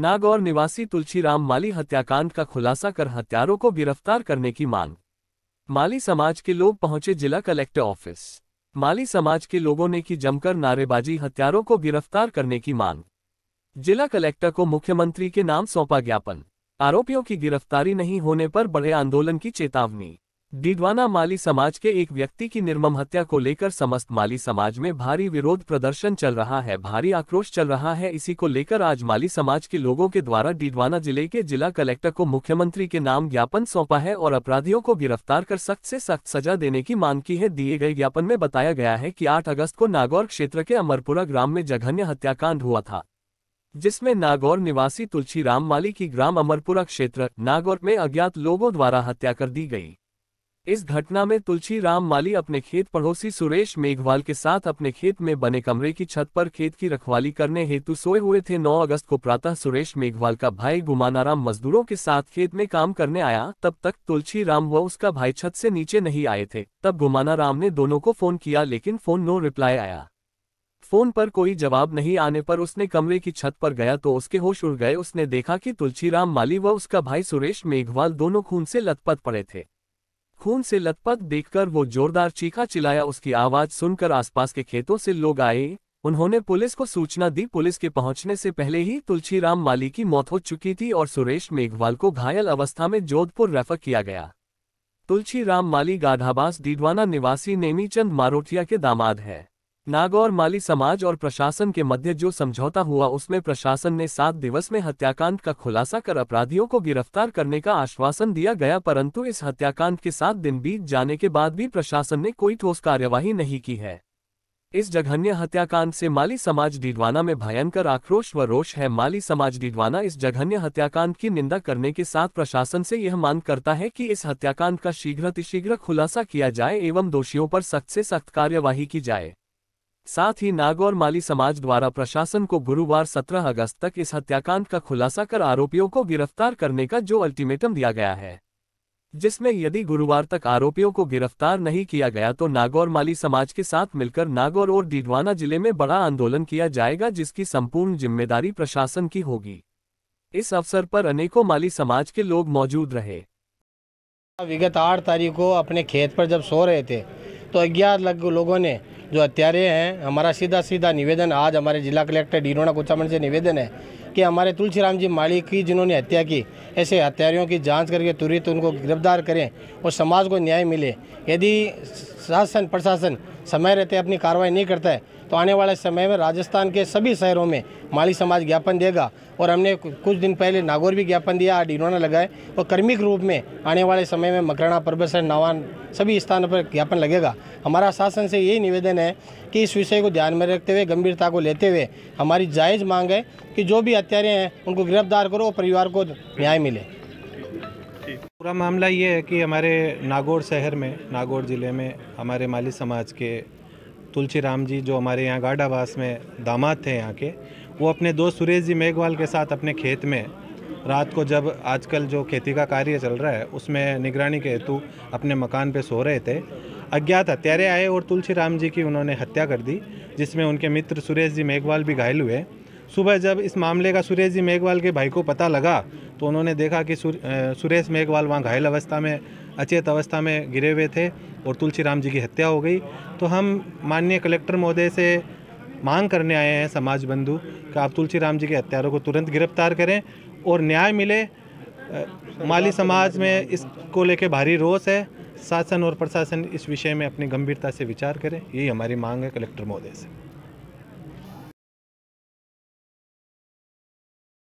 नागौर निवासी तुलसीराम माली हत्याकांड का खुलासा कर हत्यारों को गिरफ्तार करने की मांग माली समाज के लोग पहुंचे जिला कलेक्टर ऑफिस माली समाज के लोगों ने की जमकर नारेबाजी हत्यारों को गिरफ्तार करने की मांग जिला कलेक्टर को मुख्यमंत्री के नाम सौंपा ज्ञापन आरोपियों की गिरफ्तारी नहीं होने पर बड़े आंदोलन की चेतावनी डिडवाना माली समाज के एक व्यक्ति की निर्मम हत्या को लेकर समस्त माली समाज में भारी विरोध प्रदर्शन चल रहा है भारी आक्रोश चल रहा है इसी को लेकर आज माली समाज के लोगों के द्वारा डिडवाना जिले के जिला कलेक्टर को मुख्यमंत्री के नाम ज्ञापन सौंपा है और अपराधियों को गिरफ्तार कर सख्त से सख्त सजा देने की मांग की है दिए गए ज्ञापन में बताया गया है की आठ अगस्त को नागौर क्षेत्र के अमरपुरा ग्राम में जघन्य हत्याकांड हुआ था जिसमें नागौर निवासी तुलसी राम माली की ग्राम अमरपुरा क्षेत्र नागौर में अज्ञात लोगों द्वारा हत्या कर दी गई इस घटना में तुलसी राम माली अपने खेत पड़ोसी सुरेश मेघवाल के साथ अपने खेत में बने कमरे की छत पर खेत की रखवाली करने हेतु सोए हुए थे 9 अगस्त को प्रातः सुरेश मेघवाल का भाई गुमानाराम मजदूरों के साथ खेत में काम करने आया तब तक तुलसी राम व उसका भाई छत से नीचे नहीं आए थे तब गुमानाराम ने दोनों को फोन किया लेकिन फोन नो रिप्लाई आया फोन पर कोई जवाब नहीं आने पर उसने कमरे की छत पर गया तो उसके होश उड़ गए उसने देखा कि तुलसी माली व उसका भाई सुरेश मेघवाल दोनों खून से लथपथ पड़े थे खून से लथपथ देखकर वो जोरदार चीखा चिल्लाया उसकी आवाज सुनकर आसपास के खेतों से लोग आए उन्होंने पुलिस को सूचना दी पुलिस के पहुंचने से पहले ही तुलसीराम माली की मौत हो चुकी थी और सुरेश मेघवाल को घायल अवस्था में जोधपुर रेफर किया गया तुलसीराम माली गाधाबास डीडवाना निवासी नेमीचंद मारोठिया के दामाद हैं नागौर माली समाज और प्रशासन के मध्य जो समझौता हुआ उसमें प्रशासन ने सात दिवस में हत्याकांड का खुलासा कर अपराधियों को गिरफ्तार करने का आश्वासन दिया गया परंतु इस हत्याकांड के सात दिन बीत जाने के बाद भी प्रशासन ने कोई ठोस कार्यवाही नहीं की है इस जघन्य हत्याकांड से माली समाज डिडवाना में भयंकर आक्रोश व रोष है माली समाज डिडवाना इस जघन्य हत्याकांड की निंदा करने के साथ प्रशासन से यह मांग करता है कि इस हत्याकांड का शीघ्रतिशीघ्र खुलासा किया जाए एवं दोषियों पर सख्त से सख्त कार्यवाही की जाए साथ ही नागौर माली समाज द्वारा प्रशासन को गुरुवार 17 अगस्त तक इस हत्याकांड का खुलासा कर आरोपियों को गिरफ्तार करने का जो अल्टीमेटम दिया गया है जिसमें यदि गुरुवार तक आरोपियों को गिरफ्तार नहीं किया गया तो नागौर माली समाज के साथ मिलकर नागौर और डीडवाना जिले में बड़ा आंदोलन किया जाएगा जिसकी संपूर्ण जिम्मेदारी प्रशासन की होगी इस अवसर पर अनेकों माली समाज के लोग मौजूद रहे विगत आठ तारीख को अपने खेत पर जब सो रहे थे तो अज्ञात लोगों ने जो हैं हमारा सीधा सीधा निवेदन आज हमारे जिला कलेक्टर डीरोना कुचामण से निवेदन है कि हमारे तुलसीराम जी माली की जिन्होंने हत्या की ऐसे हत्यारियों की जांच करके तुरंत उनको गिरफ्तार करें और समाज को न्याय मिले यदि शासन प्रशासन समय रहते अपनी कार्रवाई नहीं करता है तो आने वाले समय में राजस्थान के सभी शहरों में माली समाज ज्ञापन देगा और हमने कुछ दिन पहले नागौर भी ज्ञापन दिया आज इन्होंने लगाए और कर्मिक रूप में आने वाले समय में मकराना परबसर नावान सभी स्थानों पर ज्ञापन लगेगा हमारा शासन से यही निवेदन है कि इस विषय को ध्यान में रखते हुए गंभीरता को लेते हुए हमारी जायज़ मांग है कि जो भी हत्यारे हैं उनको गिरफ्तार करो और परिवार को न्याय मिले पूरा मामला ये है कि हमारे नागौर शहर में नागौर ज़िले में हमारे माली समाज के तुलसी राम जी जो हमारे यहाँ गाढ़ावास में दामाद थे यहाँ के वो अपने दोस्त सुरेश जी मेघवाल के साथ अपने खेत में रात को जब आजकल जो खेती का कार्य चल रहा है उसमें निगरानी के हेतु अपने मकान पे सो रहे थे अज्ञात हत्यारे आए और तुलसी राम जी की उन्होंने हत्या कर दी जिसमें उनके मित्र सुरेश जी मेघवाल भी घायल हुए सुबह जब इस मामले का सुरेश जी मेघवाल के भाई को पता लगा तो उन्होंने देखा कि सुरेश मेघवाल वहाँ घायल अवस्था में अचेत अवस्था में गिरे हुए थे और तुलसी राम जी की हत्या हो गई तो हम माननीय कलेक्टर महोदय से मांग करने आए हैं समाज बंधु कि आप तुलसी राम जी के हत्यारों को तुरंत गिरफ्तार करें और न्याय मिले माली समाज में इसको लेके भारी रोष है शासन और प्रशासन इस विषय में अपनी गंभीरता से विचार करें यही हमारी मांग है कलेक्टर महोदय से